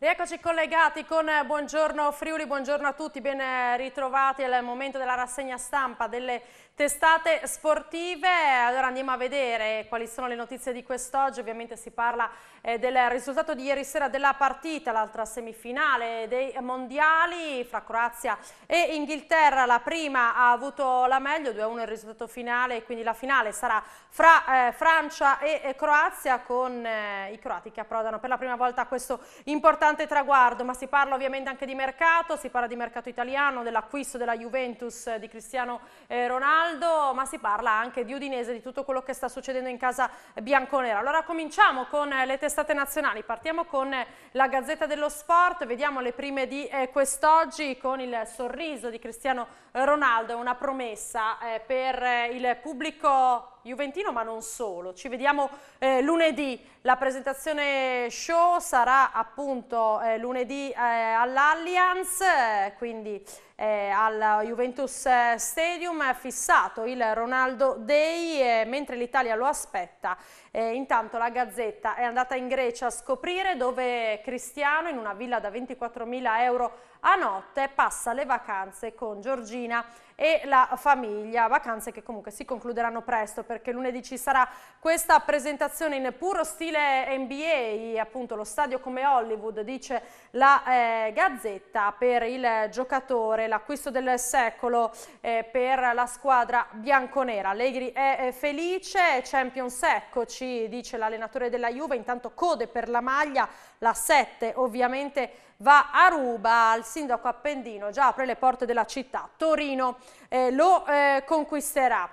Rieccoci collegati con eh, Buongiorno Friuli, buongiorno a tutti, ben eh, ritrovati al momento della rassegna stampa delle testate sportive. Allora andiamo a vedere quali sono le notizie di quest'oggi. Ovviamente si parla eh, del risultato di ieri sera della partita, l'altra semifinale dei mondiali fra Croazia e Inghilterra. La prima ha avuto la meglio, 2-1 il risultato finale, quindi la finale sarà fra eh, Francia e, e, Croazia con eh, i croati che approdano per la prima volta a questo importante traguardo. Ma si parla ovviamente anche di mercato, si parla di mercato italiano, dell'acquisto della Juventus di Cristiano eh, Ronaldo Ronaldo, ma si parla anche di Udinese, di tutto quello che sta succedendo in casa bianconera. Allora cominciamo con eh, le testate nazionali, partiamo con eh, la Gazzetta dello Sport, vediamo le prime di eh, quest'oggi con il sorriso di Cristiano Ronaldo, una promessa per il pubblico Juventino ma non solo. Ci vediamo eh, lunedì, la presentazione show sarà appunto eh, lunedì eh, all'Allianz, eh, quindi eh, al Juventus eh, Stadium, fissato il Ronaldo Day, mentre l'Italia lo aspetta. intanto la Gazzetta è andata in Grecia a scoprire dove Cristiano in una villa da 24.000 euro a notte passa le vacanze con Giorgina e la famiglia, vacanze che comunque si concluderanno presto perché lunedì ci sarà questa presentazione in puro stile NBA, appunto lo stadio come Hollywood, dice la eh, Gazzetta per il giocatore, l'acquisto del secolo eh, per la squadra bianconera. Allegri è eh, felice, Champions ci dice l'allenatore della Juve, intanto code per la maglia, la 7 ovviamente va a Ruba, il sindaco Appendino già apre le porte della città, Torino eh, lo eh, conquisterà.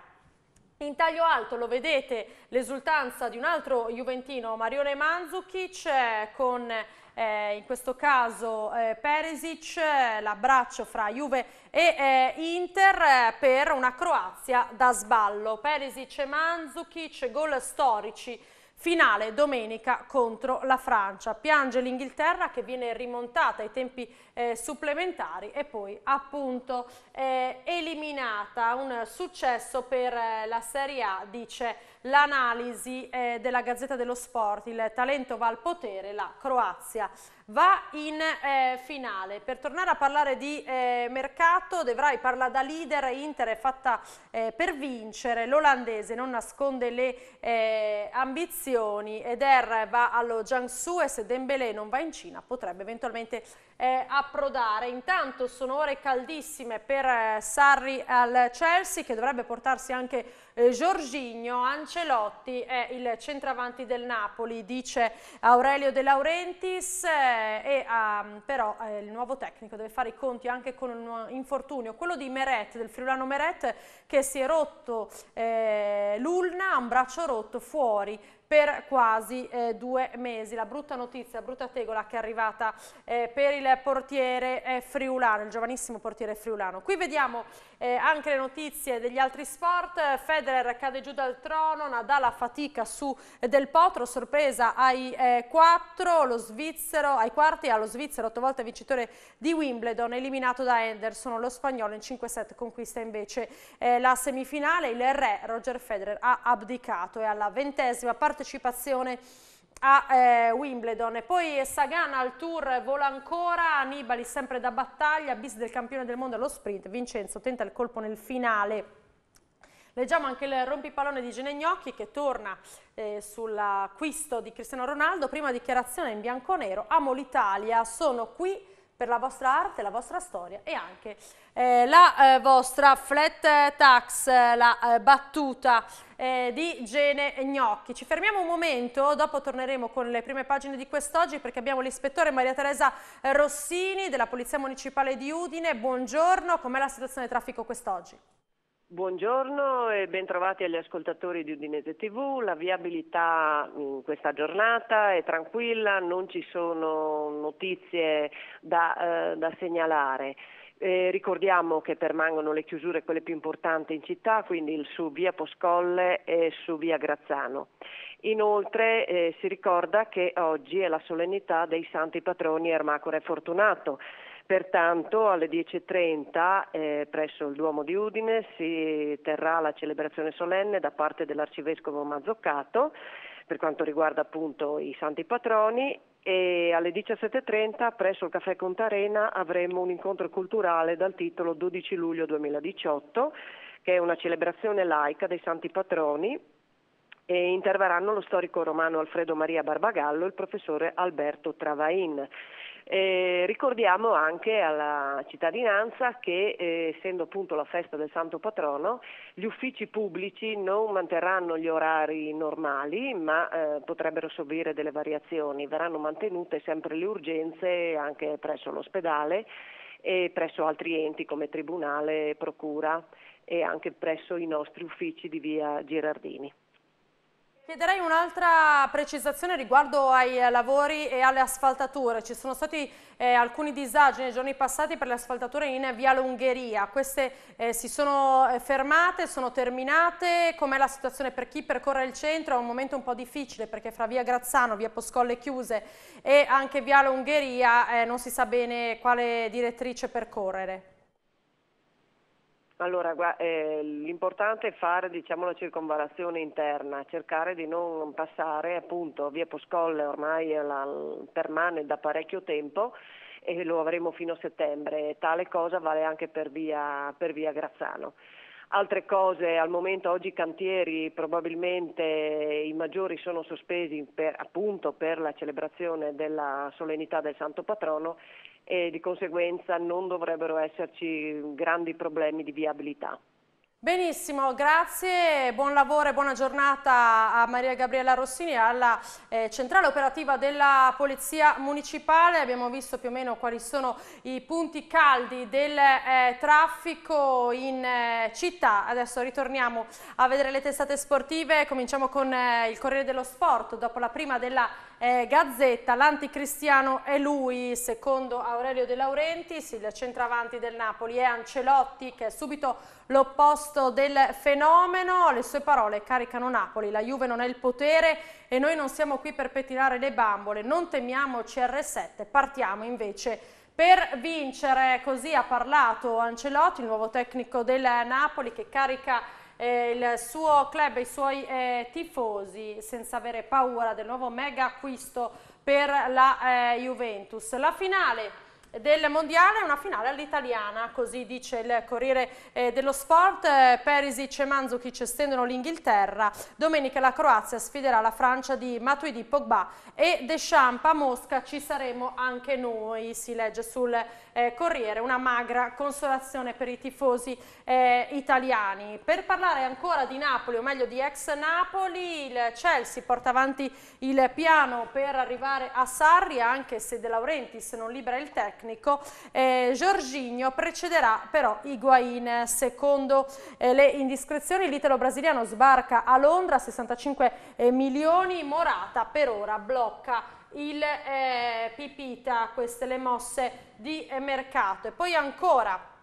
In taglio alto lo vedete l'esultanza di un altro juventino, Marione Manzukic, con eh, in questo caso eh, Perisic, l'abbraccio fra Juve e eh, Inter eh, per una Croazia da sballo. Perisic e Manzukic, gol storici Finale domenica contro la Francia. Piange l'Inghilterra che viene rimontata ai tempi eh, supplementari e poi appunto eh, eliminata un successo per eh, la Serie A dice l'analisi eh, della Gazzetta dello Sport il talento va al potere la Croazia va in eh, finale per tornare a parlare di eh, mercato Devrai parla da leader Inter è fatta per vincere l'olandese non nasconde le ambizioni Eder va allo Jiangsu e se Dembélé non va in Cina potrebbe eventualmente eh, approdare. Intanto sono ore caldissime per eh, Sarri al Chelsea che dovrebbe portarsi anche eh, Giorginio. Ancelotti è il centravanti del Napoli, dice Aurelio De Laurentiis, eh, e, ehm, però eh, il nuovo tecnico deve fare i conti anche con un infortunio, quello di Meret, del friulano Meret che si è rotto eh, l'ulna, un braccio rotto fuori per quasi eh, due mesi. La brutta notizia, la brutta tegola che è arrivata eh, per il portiere eh, friulano, il giovanissimo portiere friulano. Qui vediamo eh, anche le notizie degli altri sport, Federer cade giù dal trono, Nadal ha fatica su eh, Del Potro, sorpresa ai eh, quattro, lo svizzero, ai quarti, allo ah, svizzero otto volte vincitore di Wimbledon, eliminato da Henderson, lo spagnolo in 5 set conquista invece la semifinale, il re Roger Federer ha abdicato e alla ventesima partecipazione a eh, Wimbledon e poi Sagan al tour vola ancora, Anibali sempre da battaglia, bis del campione del mondo allo sprint, Vincenzo tenta il colpo nel finale. Leggiamo anche il rompipallone di Genegnocchi che torna eh, sull'acquisto di Cristiano Ronaldo, prima dichiarazione in bianco-nero, amo l'Italia, sono qui per la vostra arte, la vostra storia e anche eh, la eh, vostra flat tax, la eh, battuta eh, di Gene Gnocchi. Ci fermiamo un momento, dopo torneremo con le prime pagine di quest'oggi perché abbiamo l'ispettore Maria Teresa eh, Rossini della Polizia Municipale di Udine. Buongiorno, com'è la situazione del traffico quest'oggi? Buongiorno e bentrovati agli ascoltatori di Udinese TV. La viabilità in mm, questa giornata è tranquilla, non ci sono notizie da, eh, da segnalare. Eh, ricordiamo che permangono le chiusure quelle più importanti in città, quindi su via Poscolle e su via Grazzano. Inoltre eh, si ricorda che oggi è la solennità dei santi patroni Ermacore e Fortunato. Pertanto alle 10.30 eh, presso il Duomo di Udine si terrà la celebrazione solenne da parte dell'Arcivescovo Mazzoccato per quanto riguarda appunto i santi patroni e alle 17.30 presso il Caffè Contarena avremo un incontro culturale dal titolo 12 luglio 2018 che è una celebrazione laica dei santi patroni e interverranno lo storico romano Alfredo Maria Barbagallo e il professore Alberto Travain. Eh, ricordiamo anche alla cittadinanza che, eh, essendo appunto la festa del Santo Patrono, gli uffici pubblici non manterranno gli orari normali, ma eh, potrebbero subire delle variazioni. Verranno mantenute sempre le urgenze anche presso l'ospedale e presso altri enti come Tribunale, Procura e anche presso i nostri uffici di via Girardini. Chiederei un'altra precisazione riguardo ai lavori e alle asfaltature. Ci sono stati eh, alcuni disagi nei giorni passati per le asfaltature in via Ungheria. Queste eh, si sono eh, fermate, sono terminate. Com'è la situazione per chi percorre il centro? È un momento un po' difficile perché fra via Grazzano, via Poscolle chiuse e anche via Ungheria eh, non si sa bene quale direttrice percorrere. Allora, eh, l'importante è fare diciamo, la circonvalazione interna, cercare di non passare appunto via Poscolle, ormai la, permane da parecchio tempo e lo avremo fino a settembre. Tale cosa vale anche per via, per via Grazzano. Altre cose, al momento oggi i cantieri probabilmente i maggiori sono sospesi per, appunto per la celebrazione della solennità del Santo Patrono e di conseguenza non dovrebbero esserci grandi problemi di viabilità. Benissimo, grazie, buon lavoro e buona giornata a Maria Gabriella Rossini alla eh, centrale operativa della Polizia Municipale. Abbiamo visto più o meno quali sono i punti caldi del eh, traffico in eh, città. Adesso ritorniamo a vedere le testate sportive. Cominciamo con eh, il Corriere dello Sport dopo la prima della eh, Gazzetta, l'anticristiano è lui, secondo Aurelio De Laurenti, il centravanti del Napoli è Ancelotti che è subito l'opposto del fenomeno, le sue parole caricano Napoli, la Juve non è il potere e noi non siamo qui per pettinare le bambole, non temiamo CR7, partiamo invece per vincere, così ha parlato Ancelotti, il nuovo tecnico del Napoli che carica eh, il suo club e i suoi eh, tifosi senza avere paura del nuovo mega acquisto per la eh, Juventus. La finale del mondiale è una finale all'italiana, così dice il Corriere eh, dello Sport. Eh, Perisic e Manzukic stendono l'Inghilterra. Domenica la Croazia sfiderà la Francia di Matuidi Pogba e Deschamps a Mosca ci saremo anche noi, si legge sul eh, Corriere, una magra consolazione per i tifosi eh, italiani. Per parlare ancora di Napoli, o meglio di ex Napoli, il Chelsea porta avanti il piano per arrivare a Sarri, anche se De Laurentiis non libera il tecnico, eh, Giorginio precederà però Higuain. Secondo eh, le indiscrezioni l'italo-brasiliano sbarca a Londra, 65 eh, milioni, Morata per ora blocca il eh, Pipita, queste le mosse di mercato. E poi ancora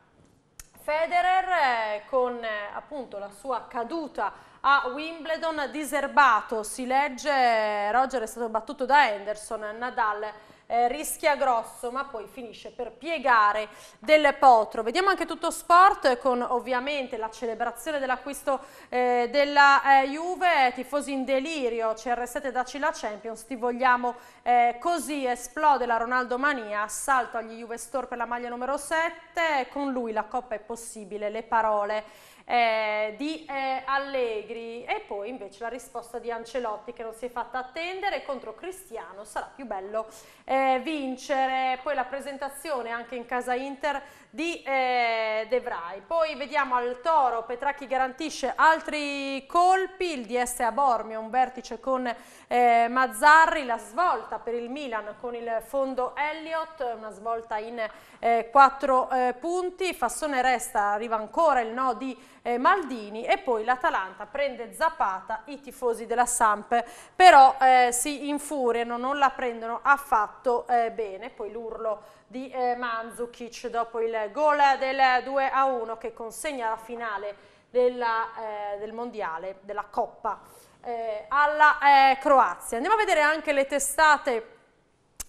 Federer eh, con eh, appunto la sua caduta a Wimbledon diserbato, si legge eh, Roger è stato battuto da Henderson, Nadal eh, rischia grosso ma poi finisce per piegare del potro. Vediamo anche tutto sport con ovviamente la celebrazione dell'acquisto eh, della eh, Juve, eh, tifosi in delirio, CR7 daci la Champions, ti vogliamo eh, così, esplode la Ronaldo Mania, assalto agli Juve Store per la maglia numero 7, con lui la coppa è possibile, le parole eh, di eh, Allegri e poi invece la risposta di Ancelotti che non si è fatta attendere contro Cristiano sarà più bello eh, vincere, poi la presentazione anche in casa Inter di eh, De Vrij. Poi vediamo al Toro, Petracchi garantisce altri colpi, il DS a Bormio, un vertice con eh, Mazzarri, la svolta per il Milan con il fondo Elliott, una svolta in eh, 4 eh, punti, Fassone resta, arriva ancora il no di eh, Maldini e poi l'Atalanta prende Zapata, i tifosi della Samp però eh, si infuriano, non la prendono affatto bene, poi l'urlo di eh, Manzukic dopo il gol del 2-1 a che consegna la finale della, eh, del mondiale, della Coppa eh, alla eh, Croazia. Andiamo a vedere anche le testate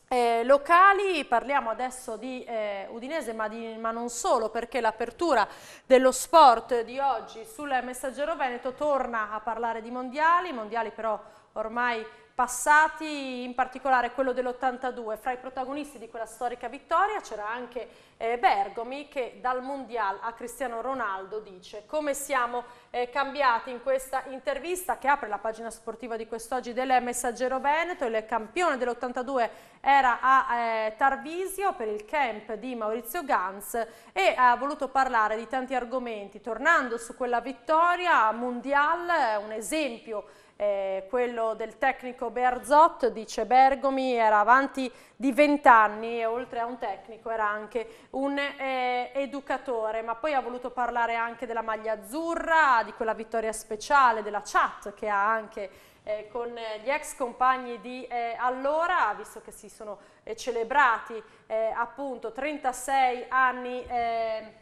eh, locali, parliamo adesso di eh, Udinese ma, di, ma, non solo perché l'apertura dello sport di oggi sul Messaggero Veneto torna a parlare di mondiali, mondiali però ormai passati, in particolare quello dell'82. Fra i protagonisti di quella storica vittoria c'era anche eh, Bergomi che dal Mondial a Cristiano Ronaldo dice come siamo eh, cambiati in questa intervista che apre la pagina sportiva di quest'oggi del Messaggero Veneto, il campione dell'82 era a eh, Tarvisio per il camp di Maurizio Ganz e ha voluto parlare di tanti argomenti, tornando su quella vittoria mondial, eh, un esempio eh, quello del tecnico Berzot, dice Bergomi, era avanti di 20 anni e oltre a un tecnico era anche un eh, educatore, ma poi ha voluto parlare anche della maglia azzurra, di quella vittoria speciale, della chat che ha anche eh, con gli ex compagni di eh, allora, visto che si sono eh, celebrati eh, appunto 36 anni eh,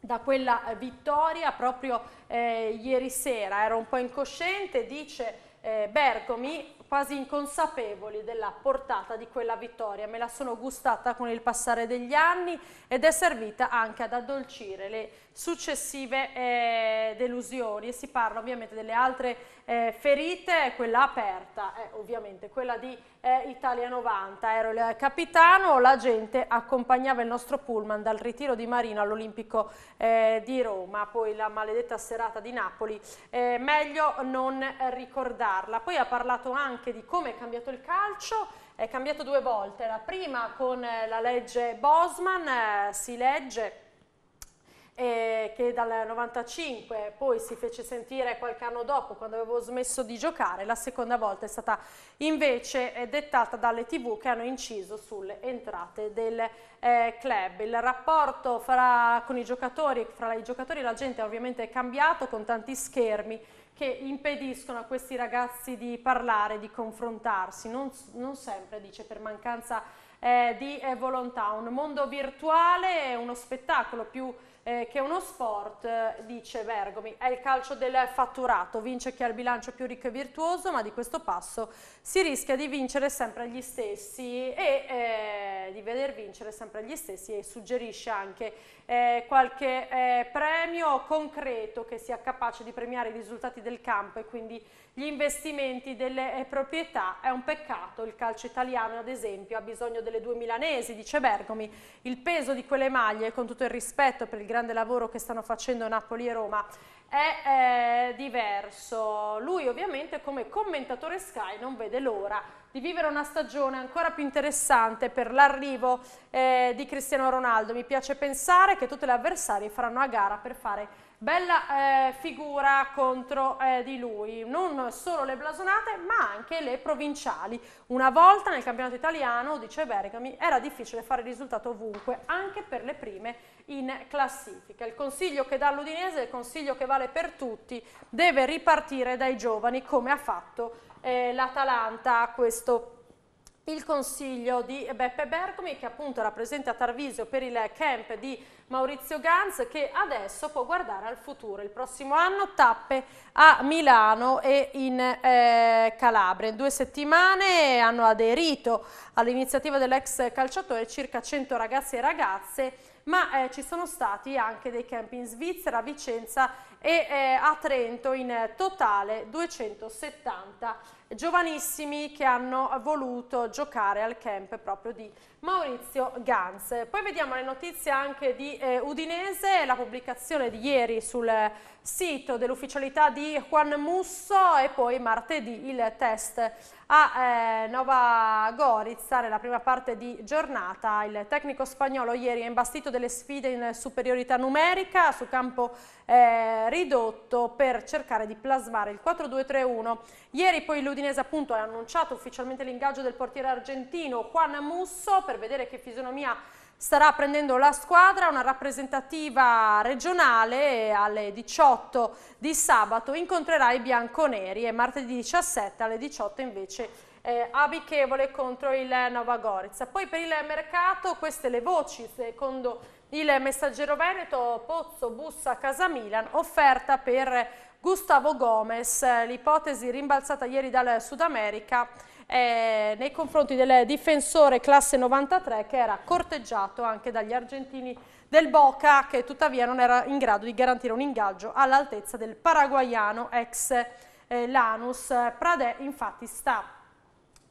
da quella vittoria proprio eh, ieri sera, era un po' incosciente, dice Bergomi, quasi inconsapevoli della portata di quella vittoria. Me la sono gustata con il passare degli anni ed è servita anche ad addolcire le successive eh, delusioni e si parla ovviamente delle altre eh, ferite, quella aperta è ovviamente quella di eh, Italia 90, ero il capitano, la gente accompagnava il nostro pullman dal ritiro di Marino all'Olimpico eh, di Roma, poi la maledetta serata di Napoli, eh, meglio non ricordarla. Poi ha parlato anche di come è cambiato il calcio, è cambiato due volte, la prima con la legge Bosman, eh, si legge eh, che dal 95 poi si fece sentire qualche anno dopo quando avevo smesso di giocare, la seconda volta è stata invece dettata dalle tv che hanno inciso sulle entrate del eh, club. Il rapporto fra, con i giocatori, fra i giocatori e la gente ovviamente è cambiato con tanti schermi che impediscono a questi ragazzi di parlare, di confrontarsi, non, non sempre dice per mancanza eh, di eh, volontà. Un mondo virtuale, uno spettacolo più eh, che uno sport, eh, dice Bergomi, è il calcio del fatturato, vince chi ha il bilancio più ricco e virtuoso, ma di questo passo si rischia di vincere sempre gli stessi e eh, di veder vincere sempre gli stessi e suggerisce anche eh, qualche eh, premio concreto che sia capace di premiare i risultati del campo e quindi gli investimenti delle eh, proprietà. È un peccato, il calcio italiano ad esempio ha bisogno delle due milanesi, dice Bergomi. Il peso di quelle maglie, con tutto il rispetto per il grande lavoro che stanno facendo Napoli e Roma, è eh, diverso. Lui ovviamente come commentatore Sky non vede l'ora di vivere una stagione ancora più interessante per l'arrivo eh, di Cristiano Ronaldo. Mi piace pensare che tutte le avversarie faranno a gara per fare bella eh, figura contro eh, di lui, non solo le blasonate ma anche le provinciali. Una volta nel campionato italiano, dice Bergami, era difficile fare risultato ovunque, anche per le prime in classifica. Il consiglio che dà l'Udinese, il consiglio che vale per tutti, deve ripartire dai giovani come ha fatto eh, l'Atalanta questo il consiglio di Beppe Bergomi che appunto era presente a Tarvisio per il camp di Maurizio Ganz che adesso può guardare al futuro. Il prossimo anno tappe a Milano e in eh, Calabria. In due settimane hanno aderito all'iniziativa dell'ex calciatore circa 100 ragazzi e ragazze ma eh, ci sono stati anche dei camp in Svizzera, a Vicenza e eh, a Trento in eh, totale 270 giovanissimi che hanno voluto giocare al camp proprio di Maurizio Ganz. Poi vediamo le notizie anche di eh, Udinese, la pubblicazione di ieri sul sito dell'ufficialità di Juan Musso e poi martedì il test a eh, Nova Gorizia nella prima parte di giornata. Il tecnico spagnolo ieri ha imbastito delle sfide in superiorità numerica su campo eh, ridotto per cercare di plasmare il 4-2-3-1. Ieri poi l'Udinese appunto ha annunciato ufficialmente l'ingaggio del portiere argentino Juan Musso per vedere che fisionomia starà prendendo la squadra, una rappresentativa regionale eh, alle 18 di sabato incontrerà i bianconeri e martedì 17 alle 18 invece eh, amichevole contro il Nova Poi per il mercato queste le voci secondo il messaggero veneto Pozzo bussa a casa Milan, offerta per Gustavo Gomez, l'ipotesi rimbalzata ieri dal Sud America eh, nei confronti del difensore classe 93 che era corteggiato anche dagli argentini del Boca che tuttavia non era in grado di garantire un ingaggio all'altezza del paraguaiano ex eh, Lanus. Pradè infatti sta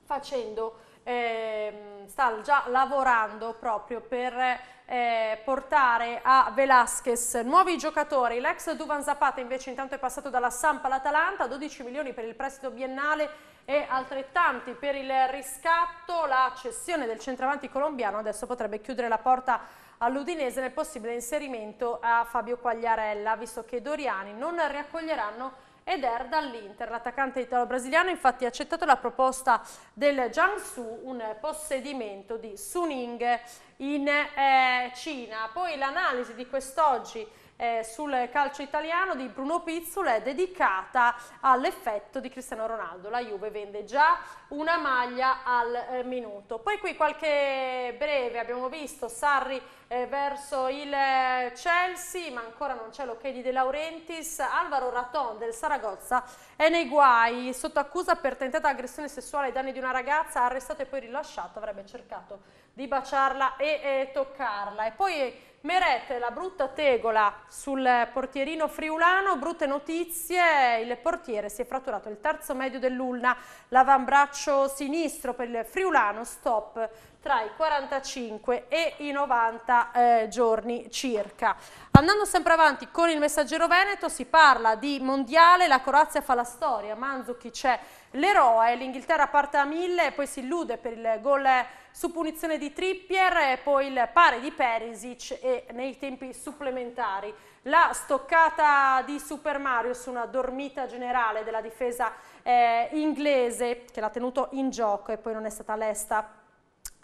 facendo, eh, sta già lavorando proprio per eh, portare a Velasquez nuovi giocatori. L'ex Duvan Zapata invece intanto è passato dalla Sampa all'Atalanta, 12 milioni per il prestito biennale e altrettanti per il riscatto. La cessione del centravanti colombiano adesso potrebbe chiudere la porta all'Udinese nel possibile inserimento a Fabio Quagliarella, visto che i Doriani non riaccoglieranno Eder dall'Inter. L'attaccante italo-brasiliano infatti ha accettato la proposta del Jiangsu, un possedimento di Suning in eh, Cina. Poi l'analisi di quest'oggi eh, sul calcio italiano di Bruno Pizzula è dedicata all'effetto di Cristiano Ronaldo. La Juve vende già una maglia al eh, minuto. Poi qui qualche breve, abbiamo visto Sarri eh, verso il eh, Chelsea, ma ancora non c'è l'ok di De Laurentiis. Alvaro Raton del Saragozza è nei guai, sotto accusa per tentata aggressione sessuale ai danni di una ragazza, arrestato e poi rilasciato, avrebbe cercato di baciarla e eh, toccarla. E poi Meret, la brutta tegola sul portierino friulano, brutte notizie, il portiere si è fratturato il terzo medio dell'Ulna, l'avambraccio sinistro per il friulano, stop tra i 45 e i 90 eh, giorni circa. Andando sempre avanti con il messaggero Veneto si parla di mondiale, la Croazia fa la storia, Manzucchi c'è l'eroe, l'Inghilterra parte a mille e poi si illude per il gol su punizione di Trippier e poi il pare di Perisic e nei tempi supplementari. La stoccata di Super Mario su una dormita generale della difesa eh, inglese che l'ha tenuto in gioco e poi non è stata lesta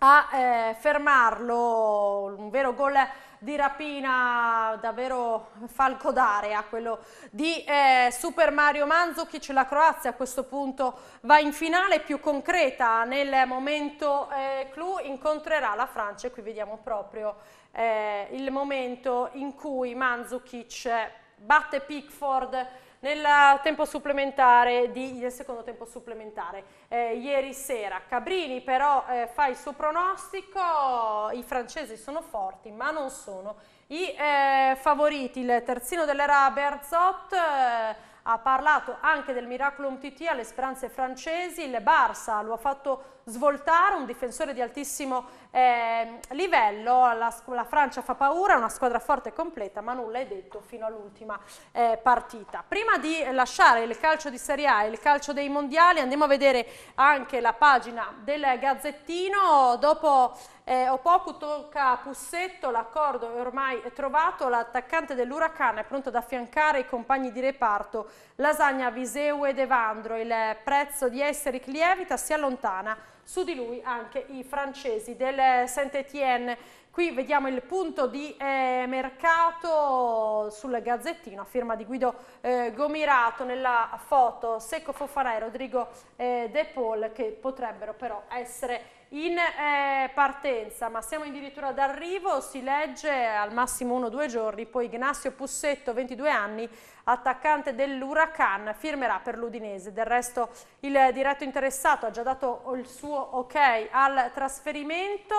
a eh, fermarlo, un vero gol di rapina davvero falcodare a eh, quello di eh, Super Mario Mandzukic. La Croazia a questo punto va in finale più concreta nel momento eh, clou, incontrerà la Francia e qui vediamo proprio eh, il momento in cui Mandzukic batte Pickford nel tempo supplementare di, nel secondo tempo supplementare. Eh, ieri sera Cabrini però eh, fa il suo pronostico, i francesi sono forti ma non sono i eh, favoriti. Il terzino dell'era Berzot eh, ha parlato anche del miracolo MTT alle speranze francesi, il Barça lo ha fatto svoltare, un difensore di altissimo eh, livello, la, la, Francia fa paura, è una squadra forte e completa, ma nulla è detto fino all'ultima eh, partita. Prima di lasciare il calcio di Serie A e il calcio dei mondiali, andiamo a vedere anche la pagina del Gazzettino. Dopo eh, o poco tocca a Pussetto, l'accordo è ormai trovato, l'attaccante dell'Uracan è pronto ad affiancare i compagni di reparto Lasagna, Viseu ed Evandro. Il prezzo di Esseric clievita si allontana su di lui anche i francesi del Saint-Étienne. Qui vediamo il punto di eh, mercato sul gazzettino a firma di Guido eh, Gomirato nella foto Secco Fofana e Rodrigo eh, De Paul che potrebbero però essere in eh, partenza, ma siamo addirittura d'arrivo, si legge al massimo uno o due giorni, poi Ignacio Pussetto, 22 anni, attaccante dell'Uracan, firmerà per l'Udinese. Del resto il diretto interessato ha già dato il suo ok al trasferimento,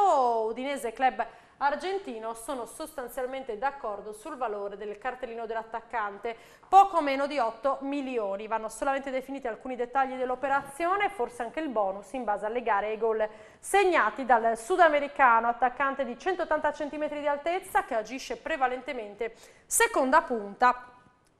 Udinese Club argentino sono sostanzialmente d'accordo sul valore del cartellino dell'attaccante, poco meno di 8 milioni. Vanno solamente definiti alcuni dettagli dell'operazione, forse anche il bonus in base alle gare e ai gol segnati dal sudamericano, attaccante di 180 cm di altezza che agisce prevalentemente seconda punta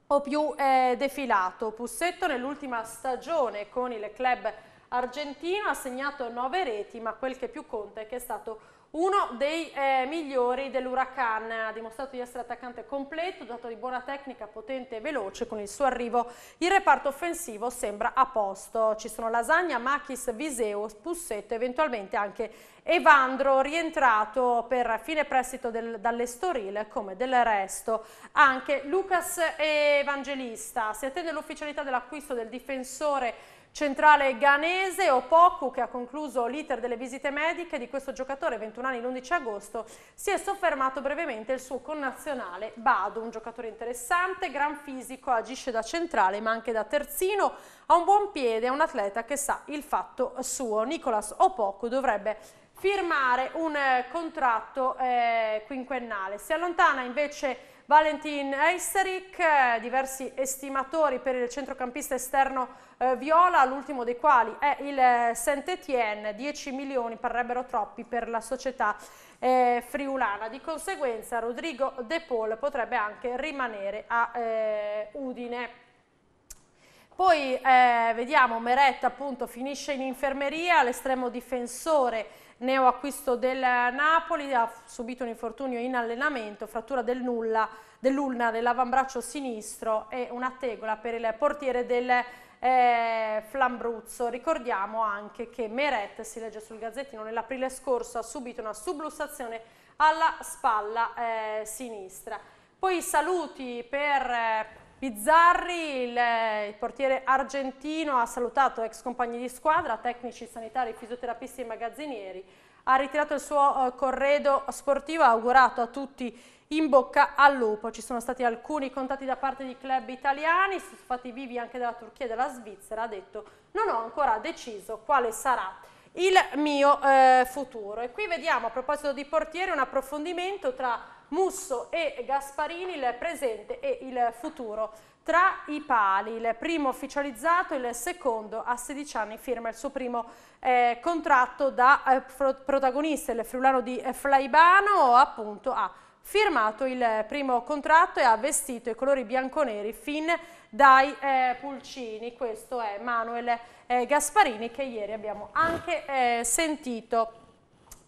o più eh, defilato. Pussetto nell'ultima stagione con il club argentino ha segnato 9 reti, ma quel che più conta è che è stato uno dei eh, migliori dell'Huracan, ha dimostrato di essere attaccante completo, dotato di buona tecnica, potente e veloce. Con il suo arrivo il reparto offensivo sembra a posto. Ci sono Lasagna, Machis, Viseo, Pussetto, eventualmente anche Evandro, rientrato per fine prestito dall'Estoril come del resto. Anche Lucas Evangelista si attende l'ufficialità dell'acquisto del difensore Centrale ghanese Opoku che ha concluso l'iter delle visite mediche di questo giocatore 21 anni l'11 agosto si è soffermato brevemente il suo connazionale Bado, un giocatore interessante, gran fisico, agisce da centrale ma anche da terzino, ha un buon piede, è un atleta che sa il fatto suo. Nicolas Opoku dovrebbe firmare un eh, contratto eh, quinquennale. Si allontana invece Valentin Eisterich, eh, diversi estimatori per il centrocampista esterno eh, Viola, l'ultimo dei quali è il eh, Saint-Étienne, 10 milioni parrebbero troppi per la società eh, friulana. Di conseguenza Rodrigo De Paul potrebbe anche rimanere a eh, Udine. Poi eh, vediamo Meretta appunto finisce in infermeria, l'estremo difensore neo acquisto del Napoli, ha subito un infortunio in allenamento, frattura del nulla, dell'ulna dell'avambraccio sinistro e una tegola per il portiere del eh, Flambruzzo. Ricordiamo anche che Meret, si legge sul Gazzettino, nell'aprile scorso ha subito una sublussazione alla spalla eh, sinistra. Poi saluti per... Eh, Bizzarri, il, eh, il, portiere argentino, ha salutato ex compagni di squadra, tecnici sanitari, fisioterapisti e magazzinieri, ha ritirato il suo eh, corredo sportivo, ha augurato a tutti in bocca al lupo. Ci sono stati alcuni contatti da parte di club italiani, fatti vivi anche dalla Turchia e dalla Svizzera, ha detto non ho ancora deciso quale sarà il mio eh, futuro. E qui vediamo a proposito di portiere un approfondimento tra Musso e Gasparini il presente e il futuro. Tra i pali, il primo ufficializzato, il secondo a 16 anni firma il suo primo eh, contratto da eh, protagonista, il friulano di eh, Flaibano, appunto ha firmato il primo contratto e ha vestito i colori bianconeri fin dai eh, pulcini. Questo è Manuel eh, Gasparini che ieri abbiamo anche eh, sentito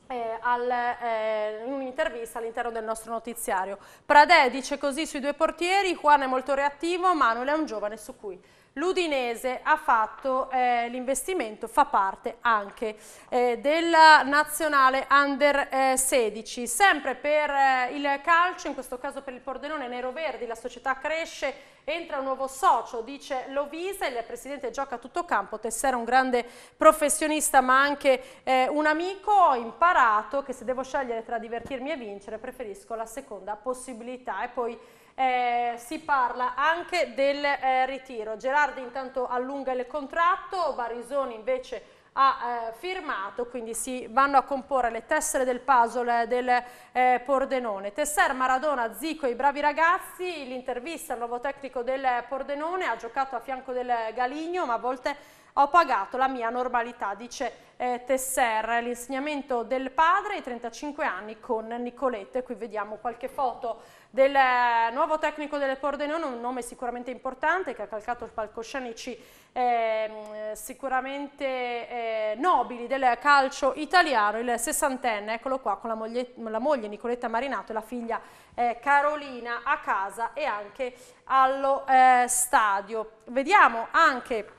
eh, al, eh, in un'intervista all'interno del nostro notiziario. Pradè dice così sui due portieri, Juan è molto reattivo, Manuel è un giovane su cui l'Udinese ha fatto eh, l'investimento, fa parte anche eh, della nazionale Under 16. Eh, Sempre per eh, il calcio, in questo caso per il Pordenone Nero Verdi, la società cresce Entra un nuovo socio, dice Lovisa, il presidente gioca a tutto campo, Tessera è un grande professionista ma anche eh, un amico, ho imparato che se devo scegliere tra divertirmi e vincere preferisco la seconda possibilità e poi eh, si parla anche del eh, ritiro. Gerardi intanto allunga il contratto, Barisoni invece ha eh, firmato, quindi si vanno a comporre le tessere del puzzle del eh, Pordenone. Tesser, Maradona, Zico, i bravi ragazzi, l'intervista al nuovo tecnico del Pordenone, ha giocato a fianco del Galigno, ma a volte ho pagato la mia normalità, dice eh, Tesser, l'insegnamento del padre, i 35 anni con Nicolette. Qui vediamo qualche foto del eh, nuovo tecnico del Pordenone, un nome sicuramente importante che ha calcato il palcoscenici eh, sicuramente eh, nobili del calcio italiano, il sessantenne, eccolo qua, con la moglie, la moglie Nicoletta Marinato e la figlia eh, Carolina a casa e anche allo eh, stadio. Vediamo anche...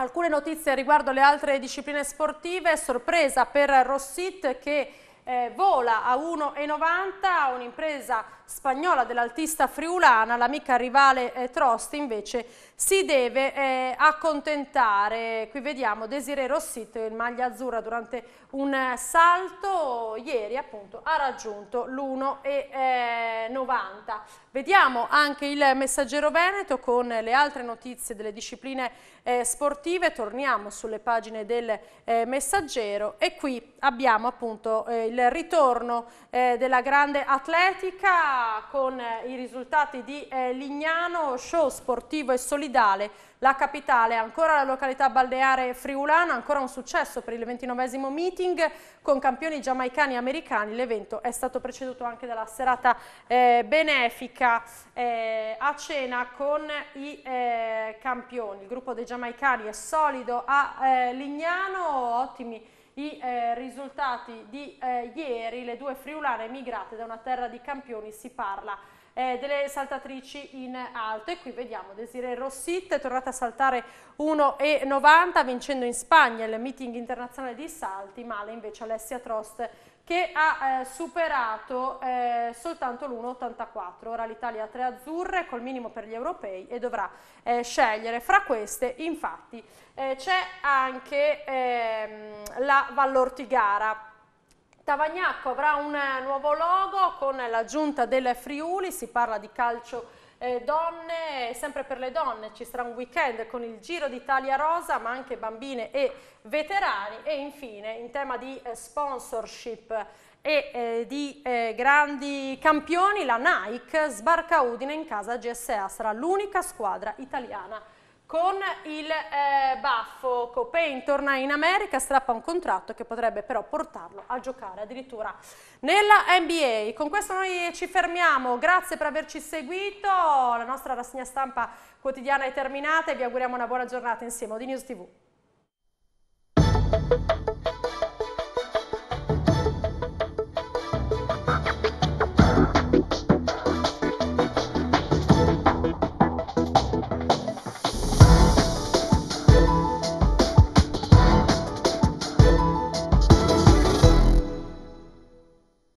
Alcune notizie riguardo le altre discipline sportive, sorpresa per Rossit che eh, vola a 1,90, un'impresa spagnola dell'altista friulana, l'amica rivale eh, Trost invece si deve eh, accontentare. Qui vediamo Desiree Rossito in maglia azzurra durante un eh, salto, ieri appunto ha raggiunto l'1,90. Eh, vediamo anche il messaggero Veneto con le altre notizie delle discipline eh, sportive, torniamo sulle pagine del messaggero e qui abbiamo appunto il ritorno della grande atletica con eh, i risultati di eh, Lignano, show sportivo e solidale, la capitale, ancora la località balneare friulana, ancora un successo per il ventinovesimo meeting con campioni giamaicani e americani, l'evento è stato preceduto anche dalla serata eh, benefica eh, a cena con i eh, campioni, il gruppo dei giamaicani è solido a eh, Lignano, ottimi risultati i eh, risultati di eh, ieri, le due friulane emigrate da una terra di campioni, si parla eh, delle saltatrici in alto e qui vediamo Desiree Rossit è tornata a saltare 1,90 vincendo in Spagna il meeting internazionale di salti, male invece Alessia Trost che ha eh, superato eh, soltanto l'1,84. Ora l'Italia ha tre azzurre col minimo per gli europei e dovrà eh, scegliere. Fra queste, infatti, eh, c'è anche ehm, la Vallortigara. Tavagnacco avrà un eh, nuovo logo con l'aggiunta del Friuli, si parla di calcio eh, donne, sempre per le donne ci sarà un weekend con il Giro d'Italia Rosa, ma anche bambine e veterani e infine in tema di eh, sponsorship e eh, di eh, grandi campioni la Nike sbarca Udine in casa GSA, sarà l'unica squadra italiana con il eh, baffo Copain torna in America, strappa un contratto che potrebbe però portarlo a giocare addirittura nella NBA. Con questo noi ci fermiamo, grazie per averci seguito, la nostra rassegna stampa quotidiana è terminata e vi auguriamo una buona giornata insieme a Di News TV.